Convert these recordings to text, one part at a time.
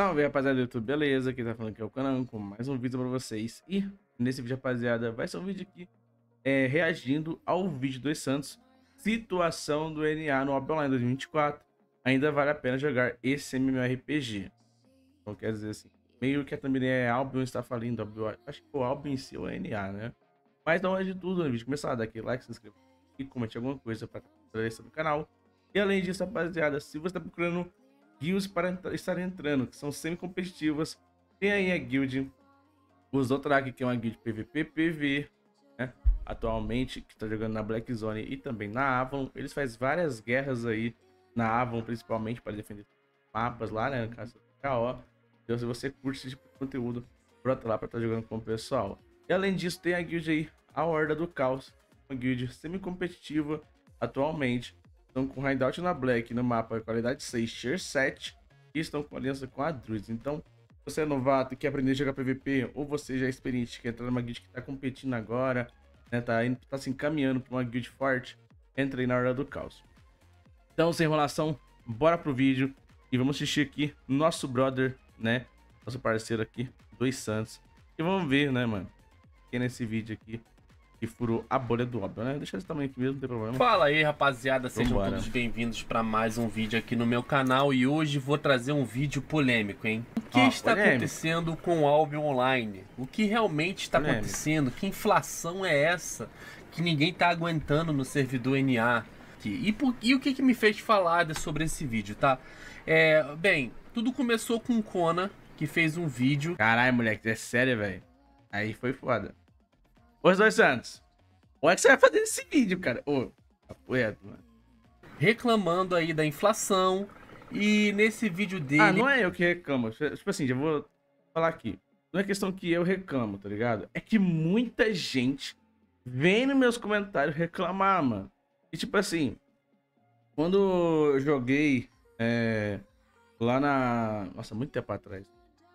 Salve rapaziada do YouTube, beleza? Quem tá falando aqui é o Canan com mais um vídeo pra vocês E nesse vídeo rapaziada, vai ser um vídeo aqui é, reagindo ao vídeo dos Santos Situação do NA no Abel Online 2024 Ainda vale a pena jogar esse MMORPG Então quer dizer assim, meio que é também é Albion está falindo, Albion, acho que o Albion em si é o NA, né? Mas não é de tudo no né, vídeo começar, daqui aquele like, se inscreva e comente alguma coisa pra fortalecer do canal E além disso rapaziada, se você tá procurando guilds para estar entrando, que são semi-competitivas. Tem aí a guild Uzotrak, que é uma guild PVP, PV, né? Atualmente, que está jogando na Black Zone e também na Avon. Eles fazem várias guerras aí na Avon, principalmente, para defender mapas lá, né? No caso do KO. Então, se você curte esse tipo de conteúdo, brota lá para estar tá jogando com o pessoal. E além disso, tem a guild aí, a Horda do Caos, uma guild semi-competitiva atualmente, estão com Hideout na Black no mapa qualidade 6, Tier 7 e estão com aliança com a Druids. Então, se você é novato e quer aprender a jogar PVP, ou você já é experiente, quer entrar numa guild que está competindo agora, né, tá, indo, tá se encaminhando para uma guild forte, entra aí na Hora do Caos. Então, sem enrolação, bora pro vídeo e vamos assistir aqui nosso brother, né, nosso parceiro aqui, Dois Santos. E vamos ver, né, mano, que nesse é vídeo aqui que furou a bolha do óbvio, né? Deixa esse tamanho aqui mesmo, não tem problema. Fala aí, rapaziada, sejam Vambora. todos bem-vindos para mais um vídeo aqui no meu canal e hoje vou trazer um vídeo polêmico, hein? O que ah, está polêmico. acontecendo com o Albion Online? O que realmente está polêmico. acontecendo? Que inflação é essa que ninguém tá aguentando no servidor NA? E, por, e o que, que me fez falar sobre esse vídeo, tá? É, bem, tudo começou com o Kona, que fez um vídeo. Caralho, moleque, é sério, velho. Aí foi foda. Ô, dois Santos, olha o é que você vai fazer nesse vídeo, cara. Ô, apoiado, mano. Reclamando aí da inflação. E nesse vídeo ah, dele. Ah, não é eu que reclamo. Tipo assim, já vou falar aqui. Não é questão que eu reclamo, tá ligado? É que muita gente vem nos meus comentários reclamar, mano. E tipo assim, quando eu joguei é, lá na. Nossa, muito tempo atrás.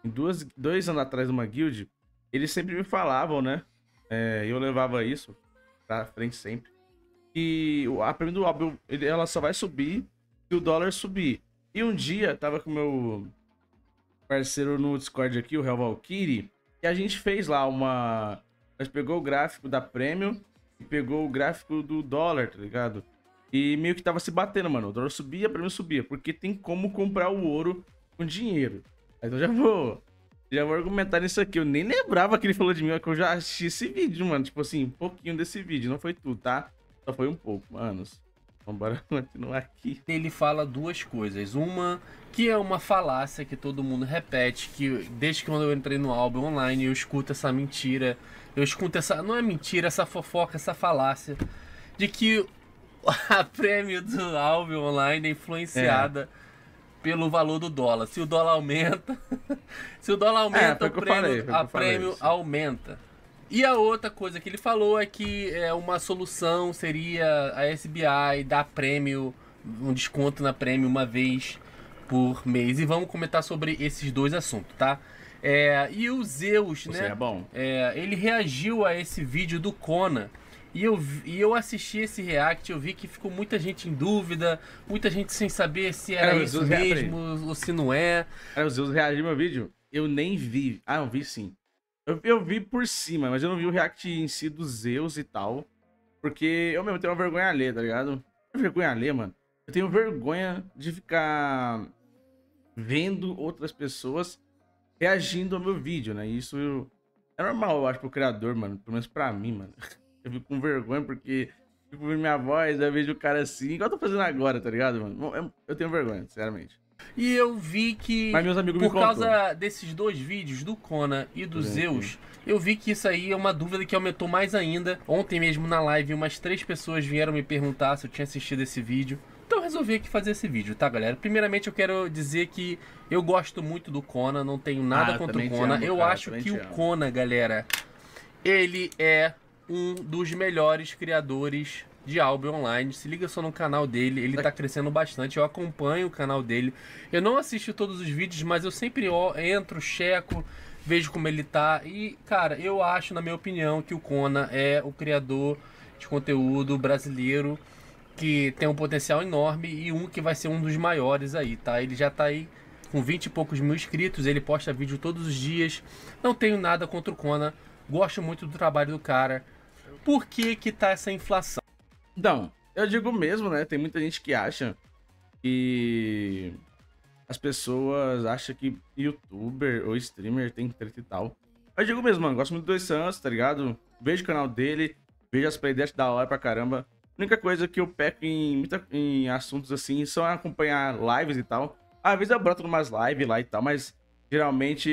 Em duas, dois anos atrás numa guild, eles sempre me falavam, né? É, eu levava isso pra frente sempre. E a prêmio do Abel, ele, ela só vai subir se o dólar subir. E um dia, tava com meu parceiro no Discord aqui, o Real Valkyrie, e a gente fez lá uma... Nós pegou o gráfico da prêmio e pegou o gráfico do dólar, tá ligado? E meio que tava se batendo, mano. O dólar subia, a prêmio subia. Porque tem como comprar o ouro com dinheiro. Então já vou já vou argumentar nisso aqui. Eu nem lembrava que ele falou de mim, que eu já assisti esse vídeo, mano. Tipo assim, um pouquinho desse vídeo. Não foi tudo, tá? Só foi um pouco, manos. Vamos bora continuar aqui. Ele fala duas coisas. Uma que é uma falácia que todo mundo repete, que desde que eu entrei no álbum online, eu escuto essa mentira. Eu escuto essa. Não é mentira, essa fofoca, essa falácia. De que a prêmio do álbum online é influenciada. É pelo valor do dólar. Se o dólar aumenta, se o dólar é, aumenta, é, o prêmio, falei, a prêmio aumenta. E a outra coisa que ele falou é que é, uma solução seria a SBI dar prêmio, um desconto na prêmio uma vez por mês. E vamos comentar sobre esses dois assuntos, tá? É, e o Zeus, Você né? É bom. É, ele reagiu a esse vídeo do Conan e eu, e eu assisti esse react, eu vi que ficou muita gente em dúvida, muita gente sem saber se era, era isso mesmo ou se não é. Cara, os Zeus reagiu meu vídeo? Eu nem vi. Ah, eu vi sim. Eu, eu vi por cima, mas eu não vi o react em si dos Zeus e tal. Porque eu mesmo tenho uma vergonha alheia, tá ligado? vergonha vergonha alheia, mano. Eu tenho vergonha de ficar vendo outras pessoas reagindo ao meu vídeo, né? Isso eu... é normal, eu acho, pro criador, mano. Pelo menos pra mim, mano. Eu fico com vergonha porque fico tipo, minha voz, eu vejo o cara assim, igual eu tô fazendo agora, tá ligado, mano? Eu tenho vergonha, sinceramente. E eu vi que. Mas meus amigos por me causa desses dois vídeos, do Conan e do é, Zeus, eu vi que isso aí é uma dúvida que aumentou mais ainda. Ontem mesmo na live, umas três pessoas vieram me perguntar se eu tinha assistido esse vídeo. Então eu resolvi aqui fazer esse vídeo, tá, galera? Primeiramente eu quero dizer que eu gosto muito do Conan, não tenho nada ah, contra o Conan. Amo, eu cara, acho que o Conan, galera, ele é um dos melhores criadores de álbum online. Se liga só no canal dele, ele tá crescendo bastante. Eu acompanho o canal dele. Eu não assisto todos os vídeos, mas eu sempre entro, checo, vejo como ele tá. E, cara, eu acho, na minha opinião, que o Kona é o criador de conteúdo brasileiro que tem um potencial enorme e um que vai ser um dos maiores aí, tá? Ele já tá aí com 20 e poucos mil inscritos, ele posta vídeo todos os dias. Não tenho nada contra o Kona, gosto muito do trabalho do cara por que que tá essa inflação? Então, eu digo mesmo, né? Tem muita gente que acha que as pessoas acham que youtuber ou streamer tem treta e tal. Eu digo mesmo, mano, gosto muito do Dois Santos, tá ligado? Vejo o canal dele, vejo as playlists da hora pra caramba. A única coisa que eu peco em, muita, em assuntos assim são acompanhar lives e tal. Às vezes eu broto numas lives lá e tal, mas geralmente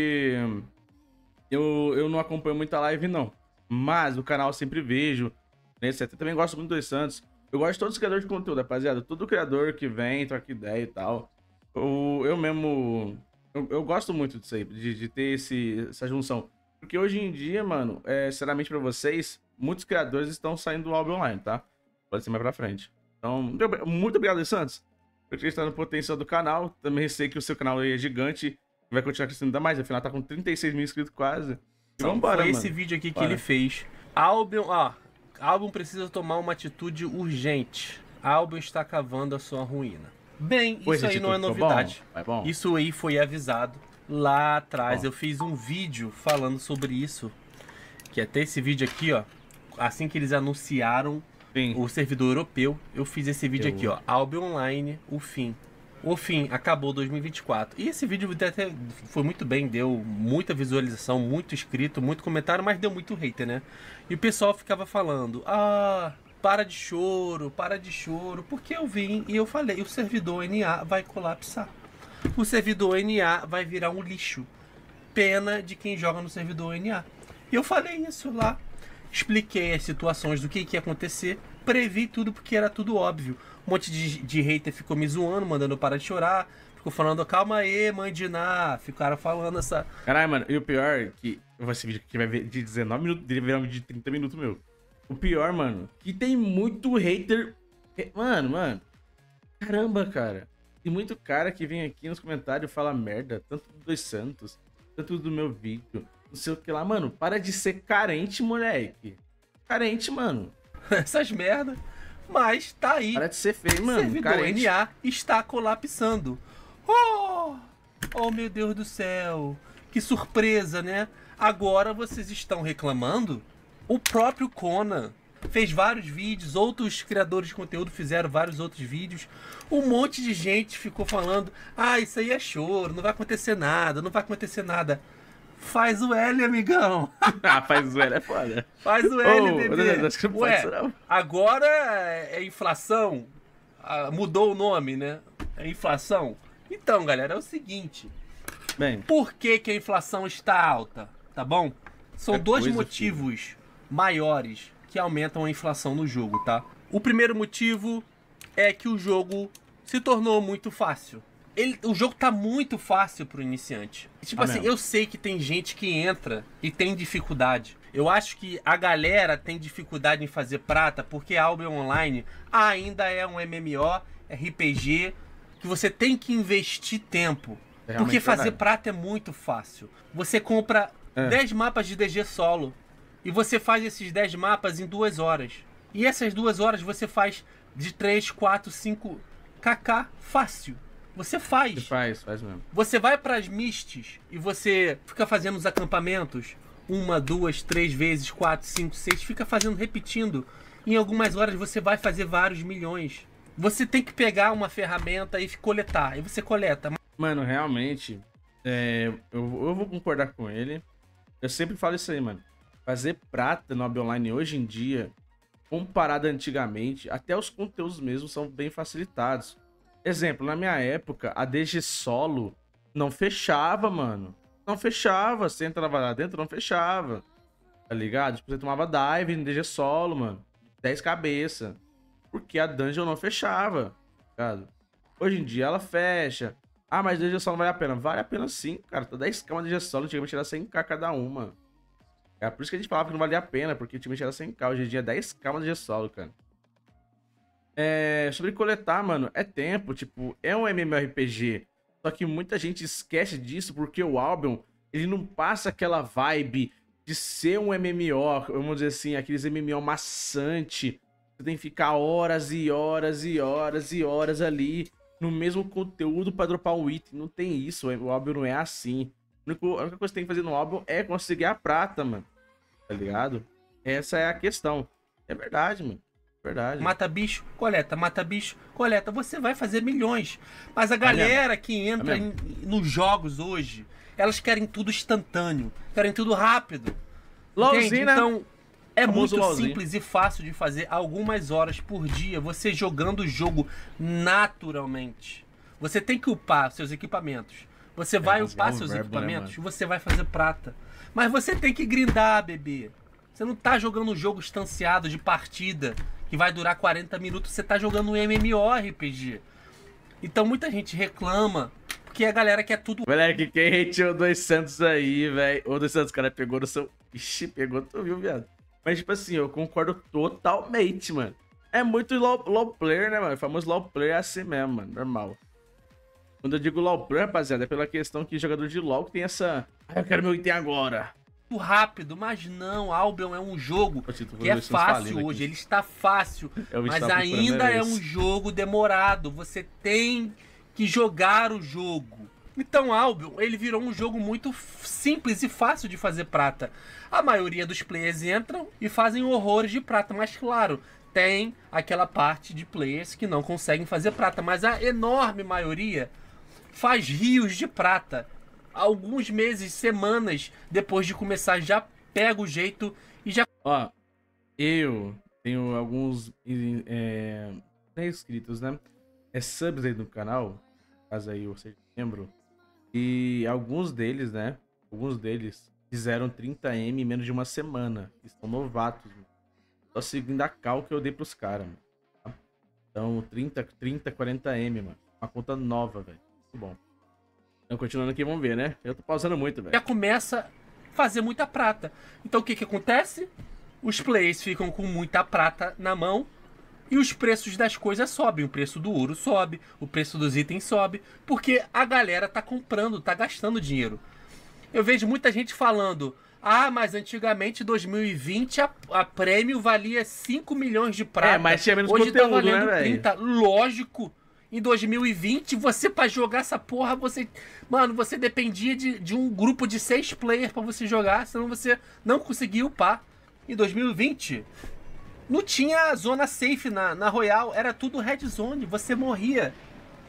eu, eu não acompanho muita live, não mas o canal eu sempre vejo, né, etc. Também gosto muito dos Santos. Eu gosto de todos os criadores de conteúdo, rapaziada. Todo criador que vem, troca ideia e tal. Eu, eu mesmo. Eu, eu gosto muito disso aí, de, de ter esse, essa junção. Porque hoje em dia, mano, é, sinceramente pra vocês, muitos criadores estão saindo do álbum online, tá? Pode ser mais pra frente. Então, muito obrigado, Santos. Por acreditar no potencial do canal. Também sei que o seu canal aí é gigante. Vai continuar crescendo ainda mais. Afinal, tá com 36 mil inscritos quase então foi mano. esse vídeo aqui que ele fez. Albion, ó, Albion precisa tomar uma atitude urgente. Albion está cavando a sua ruína. Bem, isso aí não é tá novidade. Bom? Tá bom. Isso aí foi avisado lá atrás. Bom. Eu fiz um vídeo falando sobre isso, que até esse vídeo aqui, ó, assim que eles anunciaram Sim. o servidor europeu, eu fiz esse vídeo eu... aqui, ó, Albion Online, o fim. O fim acabou 2024. E esse vídeo até foi muito bem, deu muita visualização, muito escrito, muito comentário, mas deu muito hater, né? E o pessoal ficava falando: "Ah, para de choro, para de choro, porque eu vim e eu falei, o servidor NA vai colapsar. O servidor NA vai virar um lixo. Pena de quem joga no servidor NA. Eu falei isso lá, expliquei as situações do que, que ia acontecer previ tudo porque era tudo óbvio. Um monte de, de hater ficou me zoando, mandando parar de chorar. Ficou falando, calma aí, mãe de Ná. Ficaram falando essa. Caralho, mano, e o pior é que. Esse vídeo aqui vai ver de 19 minutos, ele virar um de 30 minutos, meu. O pior, mano, que tem muito hater. Eh, mano, mano. Caramba, cara. Tem muito cara que vem aqui nos comentários e fala merda, tanto do Dois Santos, tanto do meu vídeo, não sei o que lá. Mano, para de ser carente, moleque. Carente, mano. essas merdas. Mas tá aí. Para de ser feio, mano. Servidor carente. NA está colapsando. Oh! Oh, meu Deus do céu. Que surpresa, né? Agora vocês estão reclamando? O próprio Conan fez vários vídeos, outros criadores de conteúdo fizeram vários outros vídeos. Um monte de gente ficou falando: "Ah, isso aí é choro, não vai acontecer nada, não vai acontecer nada". Faz o L, amigão. ah, faz o L é foda. Faz o L, oh, bebê. Acho que Ué, não. agora é inflação. Ah, mudou o nome, né? É inflação. Então, galera, é o seguinte. Bem, Por que, que a inflação está alta? Tá bom? São é dois motivos filho. maiores que aumentam a inflação no jogo, tá? O primeiro motivo é que o jogo se tornou muito fácil. Ele, o jogo tá muito fácil pro iniciante. Tipo ah, assim, mesmo? eu sei que tem gente que entra e tem dificuldade. Eu acho que a galera tem dificuldade em fazer prata porque Albion Online ainda é um MMO, é RPG, que você tem que investir tempo. É porque fazer prata é muito fácil. Você compra é. 10 mapas de DG solo e você faz esses 10 mapas em duas horas. E essas duas horas você faz de 3, 4, 5 kk fácil. Você faz. Você faz, faz mesmo. Você vai pras mistes e você fica fazendo os acampamentos uma, duas, três vezes, quatro, cinco, seis, fica fazendo, repetindo. Em algumas horas você vai fazer vários milhões. Você tem que pegar uma ferramenta e coletar. E você coleta. Mano, realmente, é, eu, eu vou concordar com ele. Eu sempre falo isso aí, mano. Fazer prata no online hoje em dia, comparado antigamente, até os conteúdos mesmo são bem facilitados. Exemplo, na minha época, a DG Solo não fechava, mano. Não fechava. Você entrava lá dentro, não fechava. Tá ligado? Tipo, você tomava dive no DG Solo, mano. 10 cabeça. Porque a dungeon não fechava. Tá ligado? Hoje em dia ela fecha. Ah, mas DG Solo vale a pena. Vale a pena sim, cara. Tá 10 camas DG Solo, que era 100k cada uma. É por isso que a gente falava que não valia a pena, porque antigamente era 100k. Hoje em dia é 10k DG Solo, cara. É, sobre coletar, mano, é tempo, tipo, é um MMORPG. Só que muita gente esquece disso porque o álbum, ele não passa aquela vibe de ser um MMO, vamos dizer assim, aqueles MMO maçante. Você tem que ficar horas e horas e horas e horas ali no mesmo conteúdo pra dropar um item. Não tem isso, o álbum não é assim. A única coisa que você tem que fazer no álbum é conseguir a prata, mano. Tá ligado? Essa é a questão. É verdade, mano. Verdade. Mata bicho, coleta, mata bicho, coleta. Você vai fazer milhões. Mas a tá galera que tá entra em, nos jogos hoje, elas querem tudo instantâneo, querem tudo rápido. Lolzinho, né? Então, é muito simples e fácil de fazer algumas horas por dia, você jogando o jogo naturalmente. Você tem que upar seus equipamentos. Você é, vai é, upar seus né, equipamentos, né, você vai fazer prata. Mas você tem que grindar, bebê. Você não tá jogando um jogo estanciado de partida e vai durar 40 minutos, você tá jogando um MMORPG. Então muita gente reclama, porque a galera quer tudo. Moleque, quem hateou 200 Santos aí, velho? O dois Santos, cara, pegou no seu. Ixi, pegou, tu viu, viado? Mas, tipo assim, eu concordo totalmente, mano. É muito low, low player, né, mano? O famoso low player é assim mesmo, mano. Normal. Quando eu digo low player rapaziada, é pela questão que jogador de low tem essa. Ah, eu quero meu item agora rápido, mas não, Albion é um jogo que é fácil hoje, aqui. ele está fácil, Eu mas ainda é um jogo demorado, você tem que jogar o jogo. Então Albion, ele virou um jogo muito simples e fácil de fazer prata. A maioria dos players entram e fazem horrores de prata, mas claro, tem aquela parte de players que não conseguem fazer prata, mas a enorme maioria faz rios de prata alguns meses, semanas depois de começar, já pega o jeito e já. Ó, eu tenho alguns. É, é inscritos, né? É subs aí do canal, caso aí você seja membro. E alguns deles, né? Alguns deles fizeram 30M em menos de uma semana. Estão novatos, mano. Só seguindo a cal que eu dei pros caras, mano. Então, 30, 30, 40M, mano. Uma conta nova, velho. Muito bom. Então, continuando aqui, vamos ver, né? Eu tô pausando muito, velho. Já começa a fazer muita prata. Então, o que que acontece? Os players ficam com muita prata na mão e os preços das coisas sobem. O preço do ouro sobe, o preço dos itens sobe, porque a galera tá comprando, tá gastando dinheiro. Eu vejo muita gente falando: ah, mas antigamente, 2020, a, a prêmio valia 5 milhões de prata. É, mas tinha menos Hoje tá conteúdo, tá valendo né, 30. Lógico em 2020, você para jogar essa porra, você. Mano, você dependia de, de um grupo de seis players para você jogar, senão você não conseguia upar. Em 2020, não tinha zona safe na, na Royal, era tudo red zone, você morria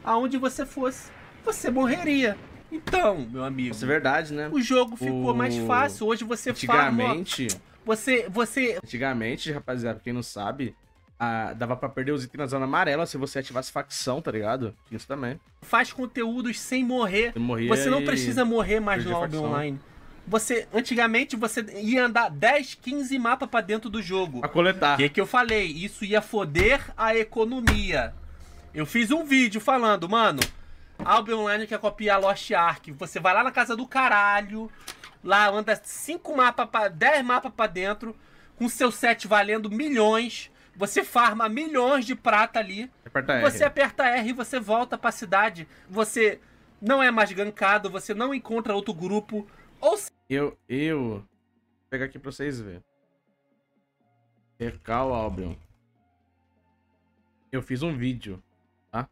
aonde você fosse. Você morreria. Então, meu amigo. Isso é verdade, né? O jogo ficou o... mais fácil. Hoje você fala. Antigamente. Você, você. Antigamente, rapaziada, pra quem não sabe, ah, dava para perder os itens na zona amarela se você ativasse facção, tá ligado? Isso também. Faz conteúdos sem morrer. você não precisa morrer mais no lobby online. Você, antigamente, você ia andar 10, 15 mapas para dentro do jogo. A coletar. O que, que eu falei? Isso ia foder a economia. Eu fiz um vídeo falando, mano, Albion Online quer copiar Lost Ark. Você vai lá na casa do caralho, lá anda 5 mapas, 10 mapas para dentro, com seu set valendo milhões você farma milhões de prata ali. Aperta você aperta R e você volta pra cidade. Você não é mais gankado, você não encontra outro grupo. Ou se... Eu, eu... Vou pegar aqui pra vocês verem. Recal Albion. Eu fiz um vídeo, tá?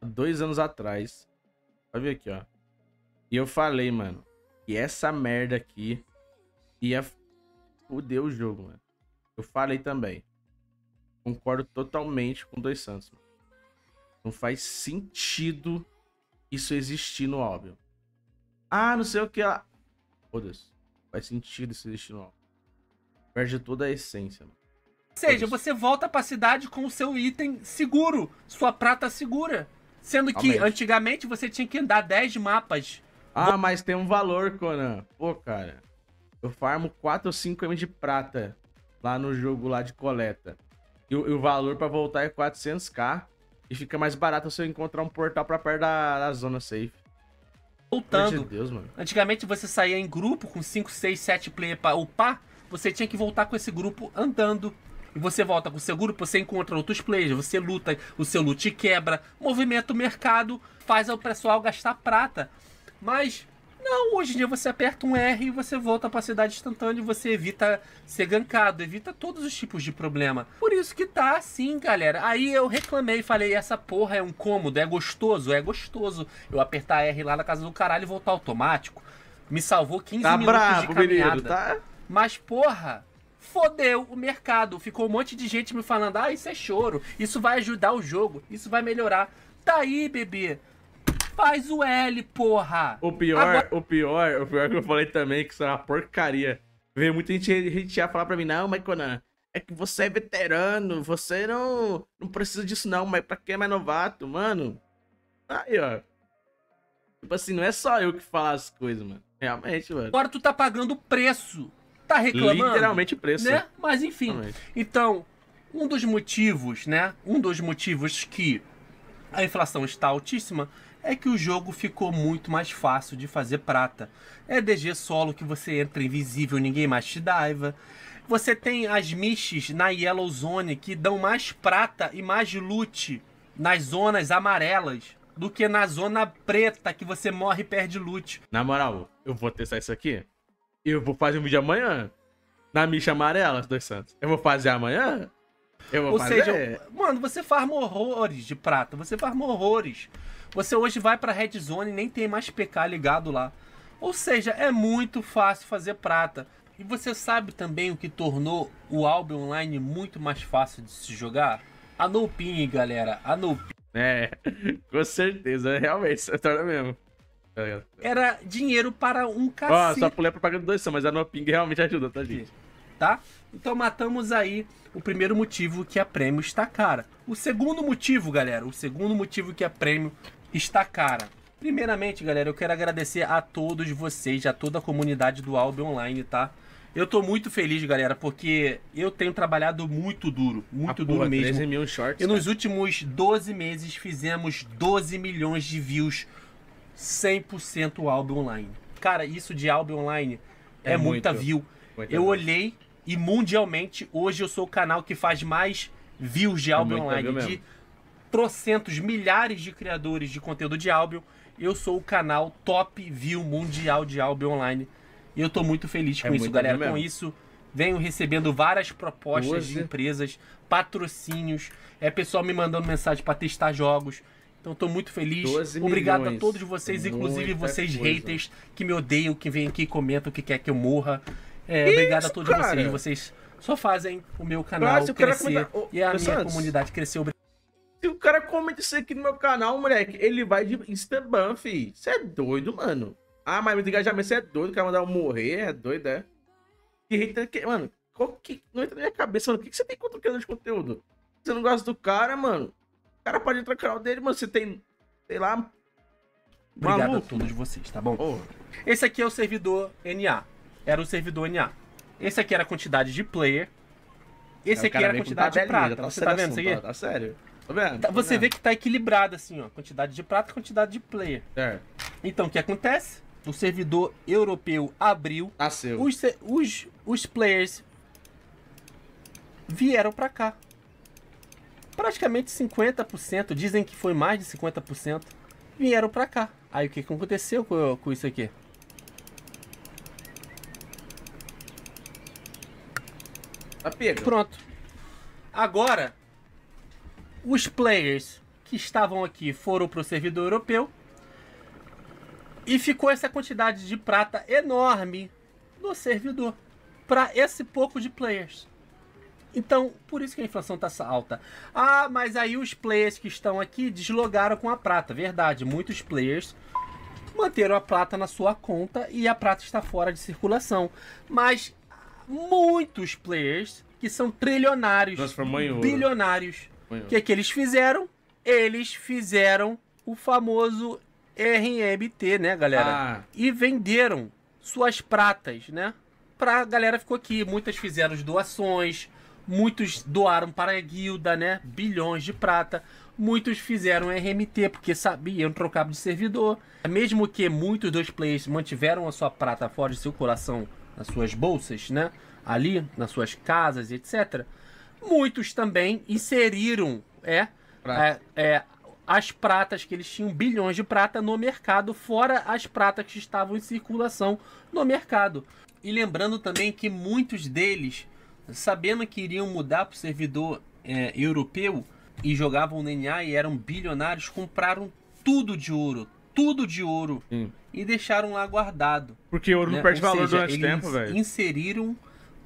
Dois anos atrás. Pode ver aqui, ó. E eu falei, mano, que essa merda aqui ia fuder o jogo, mano. Eu falei também. Concordo totalmente com o Dois Santos. Não faz sentido isso existir no óbvio. Ah, não sei o que lá. Foda-se. Faz sentido isso existir no óbvio. Perde toda a essência, mano. Ou seja, você volta pra cidade com o seu item seguro, sua prata segura. Sendo que antigamente você tinha que andar 10 mapas. Ah, mas tem um valor, Conan. Pô, cara. Eu farmo 4 ou 5 M de prata lá no jogo lá de coleta. E o, e o valor para voltar é 400k. E fica mais barato se eu encontrar um portal para perto da, da, zona safe. Voltando. Meu Deus, antigamente você saía em grupo com 5, 6, 7 player para upar. Você tinha que voltar com esse grupo andando. E você volta com o seu grupo, você encontra outros players, você luta, o seu loot quebra. Movimento mercado faz o pessoal gastar prata. Mas não, hoje em dia você aperta um R e você volta para a cidade instantânea e você evita ser gancado, evita todos os tipos de problema. Por isso que tá assim, galera. Aí eu reclamei, e falei, essa porra é um cômodo, é gostoso, é gostoso. Eu apertar R lá na casa do caralho e voltar automático. Me salvou 15 tá minutos bravo, de caminhada. Menino, tá? Mas porra, fodeu o mercado. Ficou um monte de gente me falando: "Ah, isso é choro, isso vai ajudar o jogo, isso vai melhorar". Tá aí, bebê faz o L, porra! O pior, Agora... o pior, o pior que eu falei também, que isso é uma porcaria. Veio muita gente hatear falar pra mim, não, mas Conan, é que você é veterano, você não, não precisa disso não, mas pra quem é mais novato, mano. Aí, ó. Tipo assim, não é só eu que falo as coisas, mano. Realmente, mano. Agora tu tá pagando o preço. Tá reclamando. Literalmente o preço. Né? Mas enfim. Realmente. Então, um dos motivos, né? Um dos motivos que a inflação está altíssima é que o jogo ficou muito mais fácil de fazer prata. É DG solo que você entra invisível, ninguém mais te daiva. Você tem as mistes na Yellow Zone que dão mais prata e mais loot nas zonas amarelas do que na zona preta que você morre e perde loot. Na moral, eu vou testar isso aqui. Eu vou fazer um vídeo amanhã. Na micha amarela, dois santos. Eu vou fazer amanhã eu vou Ou fazer. seja, mano, você farma horrores de prata, você farma horrores. Você hoje vai pra Red Zone e nem tem mais PK ligado lá. Ou seja, é muito fácil fazer prata. E você sabe também o que tornou o álbum Online muito mais fácil de se jogar? A no galera. A no É, com certeza. Realmente, você torna tá mesmo. Tá Era dinheiro para um cacete. Ó, oh, só pulei a propaganda do dois, mas a no realmente ajuda, tá, gente? tá? Então matamos aí o primeiro motivo que a prêmio está cara. O segundo motivo, galera, o segundo motivo que a prêmio está cara. Primeiramente, galera, eu quero agradecer a todos vocês, a toda a comunidade do Albe Online, tá? Eu tô muito feliz, galera, porque eu tenho trabalhado muito duro, muito ah, duro mesmo. 13 mil shorts, e nos né? últimos 12 meses fizemos 12 milhões de views 100% Albe Online. Cara, isso de Albe Online é, é muita view. Muito eu bom. olhei e mundialmente, hoje eu sou o canal que faz mais views de álbum é online. De trocentos, milhares de criadores de conteúdo de álbum, eu sou o canal top view mundial de álbum online. E eu tô muito feliz é com é isso, galera. Com isso, venho recebendo várias propostas hoje... de empresas, patrocínios, é pessoal me mandando mensagem para testar jogos. Então estou muito feliz. Obrigado milhões. a todos vocês, inclusive Muita vocês coisa. haters que me odeiam, que vêm aqui e comentam que quer que eu morra. É, Isso, obrigado a todos cara. vocês. Vocês só fazem o meu canal Nossa, crescer e a minha antes, comunidade crescer. Se o cara comenta isso aqui no meu canal, moleque, ele vai de Instagram, fi. Você é doido, mano. Ah, mas meu engajamento, você é doido, quer mandar eu morrer, é doido, é? Que mano, qual que... Não entra na minha cabeça, mano. O que, que você tem contra o criador de conteúdo? Você não gosta do cara, mano. O cara pode entrar no canal dele, mano. Você tem, sei lá... Obrigado maluco. a todos vocês, tá bom? Oh. Esse aqui é o servidor NA era o servidor NA. Esse aqui era a quantidade de player. Esse é, aqui era a quantidade de prata. Tá, tá, tá, tá você tá vendo isso aqui? Tá, tá sério. Tô vendo, tô você vendo. vê que tá equilibrado assim, ó. Quantidade de prata quantidade de player. É. Então, o que acontece? O servidor europeu abriu. Nasceu. Os, os, os players vieram para cá. Praticamente 50%, dizem que foi mais de 50%, vieram para cá. Aí o que aconteceu com, com isso aqui? Tá pega. Pronto. Agora, os players que estavam aqui foram para o servidor europeu e ficou essa quantidade de prata enorme no servidor para esse pouco de players. Então, por isso que a inflação está alta. Ah, mas aí os players que estão aqui deslogaram com a prata. Verdade, muitos players manteram a prata na sua conta e a prata está fora de circulação. Mas muitos players que são trilionários, Transformou em bilionários. O que é que eles fizeram? Eles fizeram o famoso RMT, né, galera? Ah. E venderam suas pratas, né? Pra galera ficou aqui. Muitas fizeram doações, muitos doaram para a guilda, né? Bilhões de prata. Muitos fizeram RMT porque sabiam trocar de servidor. Mesmo que muitos dos players mantiveram a sua prata fora de coração nas suas bolsas, né? Ali, nas suas casas, etc. Muitos também inseriram é, é, é, as pratas que eles tinham, bilhões de prata, no mercado, fora as pratas que estavam em circulação no mercado. E lembrando também que muitos deles, sabendo que iriam mudar para o servidor é, europeu e jogavam o NA e eram bilionários, compraram tudo de ouro, tudo de ouro Sim. e deixaram lá guardado. Porque ouro né? não perde Ou valor seja, durante eles tempo, velho. Inseriram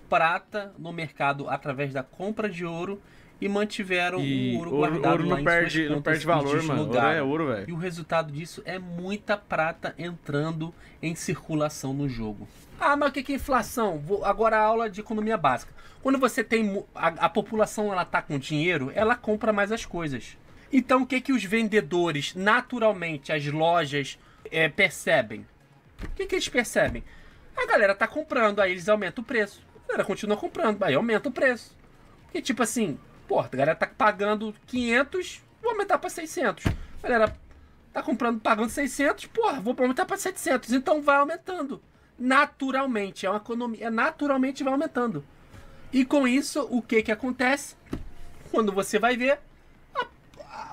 prata no mercado através da compra de ouro e mantiveram e o ouro, ouro guardado ouro lá não perde, contas, não perde valor, mano. Ouro é ouro, velho. E o resultado disso é muita prata entrando em circulação no jogo. Ah, mas o que é inflação? Vou, agora é a aula de economia básica. Quando você tem a, a população ela tá com dinheiro, ela compra mais as coisas. Então, o que, que os vendedores, naturalmente, as lojas, é, percebem? O que, que eles percebem? A galera tá comprando, aí eles aumentam o preço. A galera continua comprando, aí aumenta o preço. Porque, tipo assim, porra, a galera tá pagando 500, vou aumentar para 600. A galera tá comprando, pagando 600, porra, vou aumentar para 700. Então vai aumentando. Naturalmente, é uma economia, é naturalmente vai aumentando. E com isso, o que que acontece? Quando você vai ver,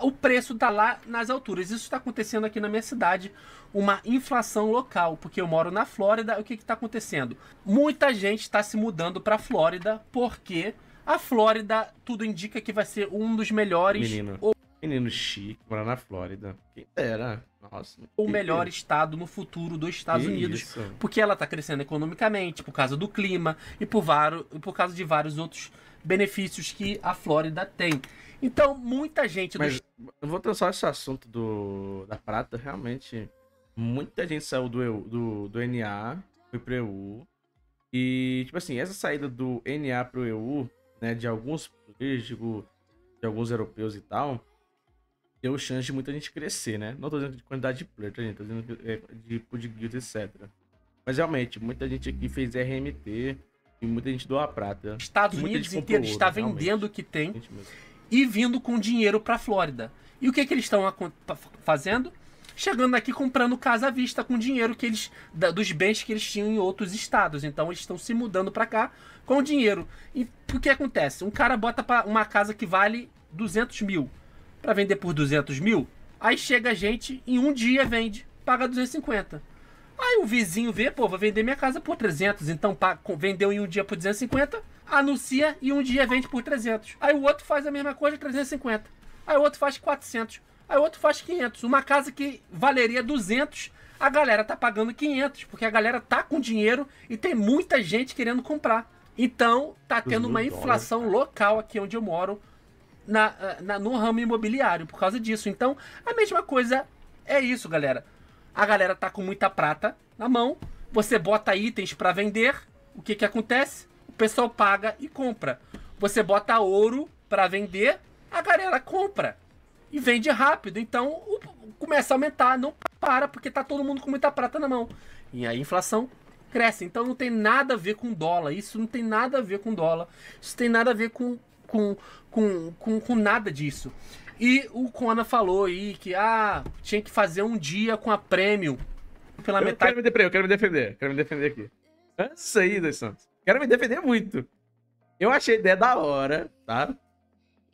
o preço está lá nas alturas. Isso está acontecendo aqui na minha cidade, uma inflação local, porque eu moro na Flórida. O que está acontecendo? Muita gente está se mudando para a Flórida porque a Flórida tudo indica que vai ser um dos melhores. Menino. Ou... Menino chique, morar na Flórida. Quem era? Nossa. O melhor que... estado no futuro dos Estados que Unidos. Isso? Porque ela está crescendo economicamente, por causa do clima e por, varo, por causa de vários outros benefícios que a Flórida tem. Então, muita gente. Mas do... eu vou trazer esse assunto do, da prata, realmente. Muita gente saiu do, EU, do, do NA, foi pro EU. E, tipo assim, essa saída do NA pro EU, né, de alguns digo, de alguns europeus e tal, deu chance de muita gente crescer, né? Não tô dizendo de quantidade de player, tá, gente? Tô dizendo é, de tipo de guild, etc. Mas realmente, muita gente aqui fez RMT e muita gente doa prata. Estados Unidos inteiro está vendendo o que tem e vindo com dinheiro para Flórida. E o que, que eles estão tá fazendo? Chegando aqui comprando casa à vista com dinheiro que eles dos bens que eles tinham em outros estados. Então eles estão se mudando para cá com dinheiro. E o que acontece? Um cara bota para uma casa que vale 200 mil para vender por 200 mil. Aí chega a gente em um dia vende, paga 250. Aí o vizinho vê, pô, vou vender minha casa por 300, então vendeu em um dia por 250, anuncia e um dia vende por 300. Aí o outro faz a mesma coisa, 350. Aí o outro faz 400. Aí o outro faz 500. Uma casa que valeria 200, a galera tá pagando 500, porque a galera tá com dinheiro e tem muita gente querendo comprar. Então, tá tendo uma inflação local aqui onde eu moro, na, eh, na, no ramo imobiliário, por causa disso. Então, a mesma coisa é isso, galera. A galera tá com muita prata na mão, você bota itens para vender, o que que acontece? pessoal paga e compra. Você bota ouro para vender, a galera compra e vende rápido. Então começa a aumentar, não para, porque tá todo mundo com muita prata na mão. E aí a inflação cresce. Então não tem nada a ver com dólar. Isso não tem nada a ver com dólar. Isso tem nada a ver com, com, com, com, com nada disso. E o Conan falou aí que ah, tinha que fazer um dia com a prêmio pela eu metade. Quero me defender, eu quero me defender, quero me defender aqui. Antes aí, Dos Santos. Quero me defender muito. Eu achei a ideia da hora, tá?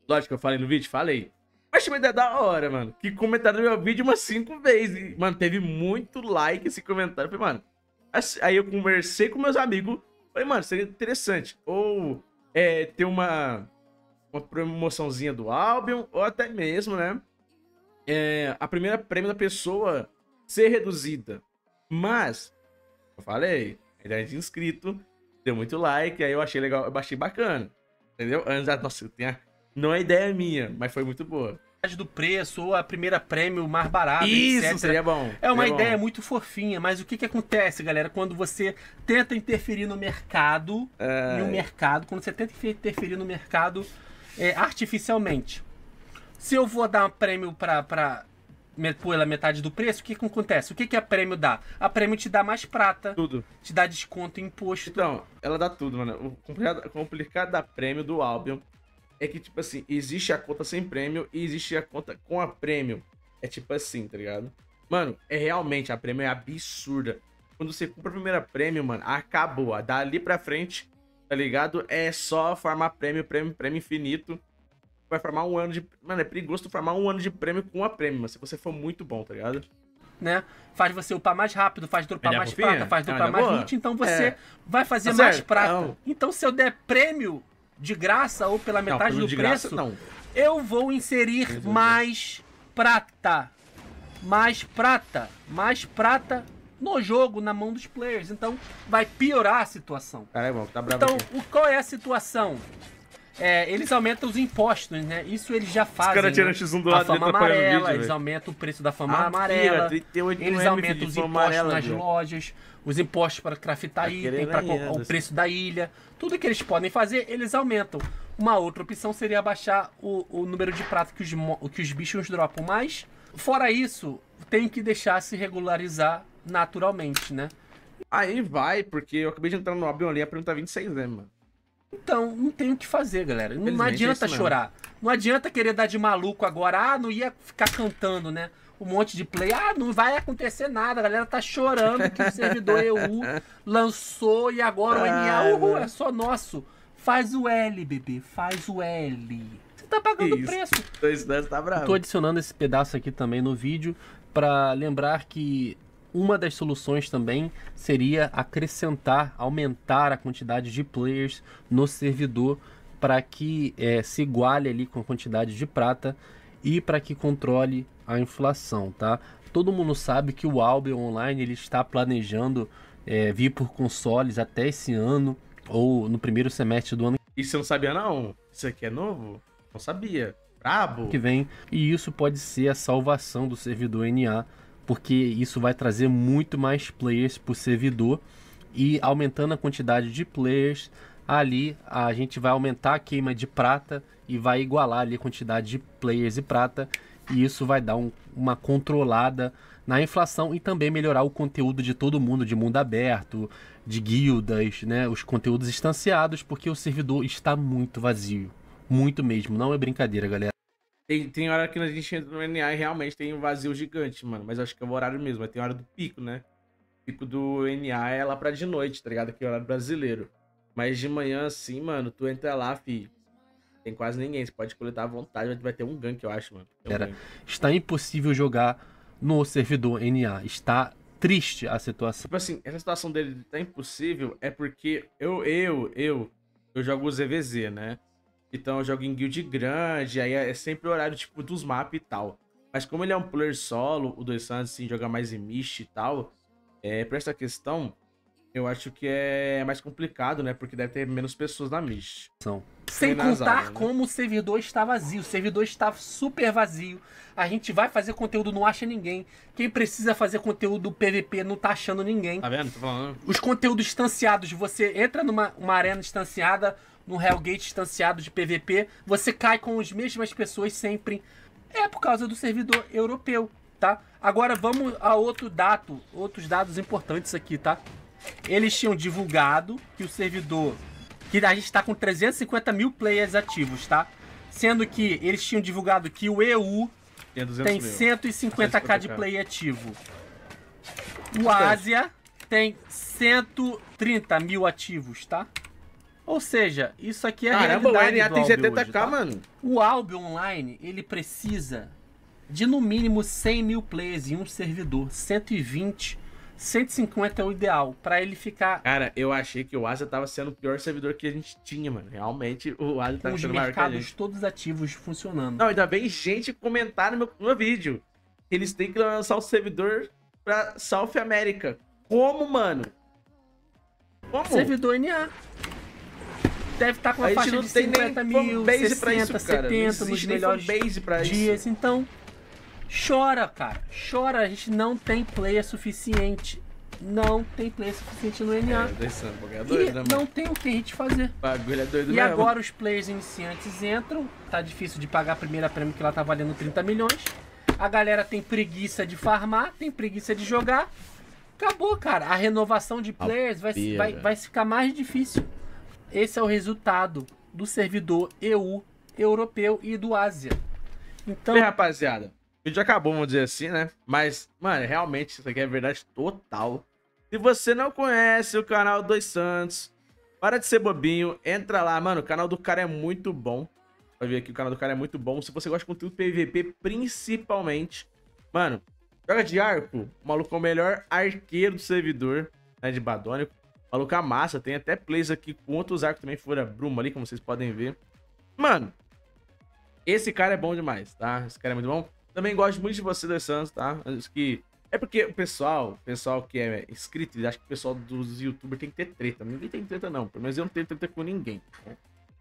Lógico que eu falei no vídeo, falei. Mas achei uma ideia da hora, mano. Que comentaram no meu vídeo umas cinco vezes. E, mano, teve muito like esse comentário. falei, mano. Aí eu conversei com meus amigos. Falei, mano, seria interessante. Ou é, ter uma, uma promoçãozinha do álbum, ou até mesmo, né? É, a primeira prêmio da pessoa ser reduzida. Mas, eu falei, ideia é de inscrito, deu muito like, aí eu achei legal, eu achei bacana. Entendeu? Antes, ah, nossa, tinha... não é ideia minha, mas foi muito boa do preço ou a primeira prêmio mais barata. Isso etc. seria é bom. É uma seria é ideia bom. muito fofinha, mas o que, que acontece, galera, quando você tenta interferir no mercado, é... no mercado, quando você tenta interferir no mercado é, artificialmente. Se eu vou dar um prêmio para pela é metade do preço, o que, que acontece? O que, que a prêmio dá? A prêmio te dá mais prata. Tudo. Te dá desconto em imposto. Então, ela dá tudo, mano. O complicado, complicado da prêmio do Albion é que, tipo assim, existe a conta sem prêmio e existe a conta com a prêmio. É tipo assim, tá ligado? Mano, é realmente, a prêmio é absurda. Quando você compra a primeira prêmio, mano, acabou. Dali pra frente, tá ligado? É só farmar prêmio, prêmio, prêmio infinito vai formar um ano de. Mano, é perigoso tu formar um ano de prêmio com uma prêmio, se você for muito bom, tá ligado? Né? Faz você upar mais rápido, faz dropar mais prata, faz dropar é mais loot, então você é. vai fazer tá mais certo? prata. Não. Então se eu der prêmio de graça ou pela metade não, do preço, graça, eu vou inserir mais prata. Mais prata, mais prata no jogo, na mão dos players. Então vai piorar a situação. Caralho, tá bravo então, aqui. o, qual é a situação? É, eles aumentam os impostos, né? Isso eles já fazem. Os caras tiram né? X1 do lado a fama amarela, vídeo, eles aumentam o preço da fama ah, amarela. Tira, eles aumentam os impostos amarela, nas lojas, os impostos para craftar tá item, para né, o preço da ilha. Tudo que eles podem fazer, eles aumentam. Uma outra opção seria baixar o, o número de prato que os, que os bichos dropam. Mas, fora isso, tem que deixar se regularizar naturalmente, né? Aí vai, porque eu acabei de entrar no Oblivion ali, a pergunta 26 tá né, mano. Então, não tem o que fazer, galera. Não é adianta é chorar. Não adianta querer dar de maluco agora. Ah, não ia ficar cantando, né? Um monte de play. Ah, não vai acontecer nada. A galera tá chorando que o servidor EU lançou e agora ah, o NA é só nosso. Faz o L, bebê. Faz o L. Você tá pagando o preço. Isso, tá bravo. Tô adicionando esse pedaço aqui também no vídeo para lembrar que uma das soluções também seria acrescentar, aumentar a quantidade de players no servidor para que é, se iguale ali com a quantidade de prata e para que controle a inflação, tá? Todo mundo sabe que o Albion Online ele está planejando é, vir por consoles até esse ano ou no primeiro semestre do ano. E você não sabia não? Isso aqui é novo? Não sabia. Brabo. Que vem. E isso pode ser a salvação do servidor NA porque isso vai trazer muito mais players para o servidor e aumentando a quantidade de players ali a gente vai aumentar a queima de prata e vai igualar ali a quantidade de players e prata e isso vai dar um, uma controlada na inflação e também melhorar o conteúdo de todo mundo, de mundo aberto, de guildas, né, os conteúdos instanciados, porque o servidor está muito vazio, muito mesmo, não é brincadeira, galera. Tem, tem hora que a gente entra no NA e realmente tem um vazio gigante, mano. Mas acho que é o horário mesmo, mas tem hora do pico, né? O pico do NA é lá pra de noite, tá ligado? Que é o horário brasileiro. Mas de manhã, assim, mano, tu entra lá, fi. Tem quase ninguém. Você pode coletar à vontade, vai ter um gank, eu acho, mano. Um Era, está impossível jogar no servidor NA. Está triste a situação. Tipo assim, essa situação dele tá impossível é porque eu, eu, eu, eu jogo o ZVZ, né? Então eu jogo em guild grande, aí é, é sempre o horário tipo dos mapas e tal. Mas como ele é um player solo, o Dois Santos assim, joga mais em Mist e tal, é, pra essa questão, eu acho que é mais complicado, né? Porque deve ter menos pessoas na Mist. São. Sem contar né? como o servidor está vazio. O servidor está super vazio. A gente vai fazer conteúdo, não acha ninguém. Quem precisa fazer conteúdo PVP não tá achando ninguém. Tá vendo? Tô falando. Os conteúdos distanciados, você entra numa uma arena distanciada, no Hellgate distanciado de PVP, você cai com as mesmas pessoas sempre. É por causa do servidor europeu, tá? Agora vamos a outro dado, outros dados importantes aqui, tá? Eles tinham divulgado que o servidor, que a gente está com 350 mil players ativos, tá? Sendo que eles tinham divulgado que o EU tem, tem 150k de play ativo. O Ásia tem 130 mil ativos, tá? Ou seja, isso aqui é Caramba, realidade o NA tem 70k, tá? mano. O Albion Online, ele precisa de no mínimo 100 mil players em um servidor. 120, 150 é o ideal, para ele ficar... Cara, eu achei que o Asa tava sendo o pior servidor que a gente tinha, mano. Realmente, o Asa tá Os sendo maior que a gente. Os mercados todos ativos, funcionando. Não, ainda bem gente comentar no meu, no meu vídeo. Eles têm que lançar o servidor pra South America. Como, mano? Como? Servidor NA deve estar tá com uma a faixa de 50 mil, 60, isso, 70 nos melhores dias. Isso. Então, chora, cara. Chora, a gente não tem player suficiente. Não tem player suficiente no NA. É, é doido, e né, não tem o que a gente fazer. Bagulho é doido e mesmo. agora os players iniciantes entram. Tá difícil de pagar a primeira prêmio que ela tá valendo 30 milhões. A galera tem preguiça de farmar, tem preguiça de jogar. Acabou, cara. A renovação de players vai, vai, vai ficar mais difícil. Esse é o resultado do servidor EU europeu e do Ásia. Então, Bem, rapaziada, o vídeo acabou, vamos dizer assim, né? Mas, mano, realmente isso aqui é verdade total. Se você não conhece o canal Dois Santos, para de ser bobinho, entra lá, mano. O canal do cara é muito bom. Vai ver aqui, o canal do cara é muito bom. Se você gosta de conteúdo PVP, principalmente, mano, joga de arco. O maluco é o melhor arqueiro do servidor, né? De Badônico. Maluca massa, tem até plays aqui com outros arcos também, fora Bruma ali, como vocês podem ver. Mano, esse cara é bom demais, tá? Esse cara é muito bom. Também gosto muito de você, dois Santos, tá? Acho que... É porque o pessoal, o pessoal que é inscrito, acho que o pessoal dos youtubers tem que ter treta. Ninguém tem treta, não. Pelo menos eu não tenho treta com ninguém. Tá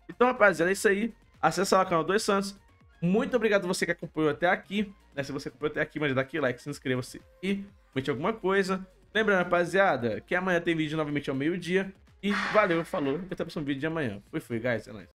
então, rapaziada, é isso aí. Acessa lá o canal dois Santos. Muito obrigado a você que acompanhou até aqui. Né? Se você acompanhou até aqui, manda aquele like, se inscreva-se e comente alguma coisa. Lembrando, rapaziada, que amanhã tem vídeo novamente ao meio-dia. E valeu, falou. Até o próximo vídeo de amanhã. Fui, fui, guys. É nóis.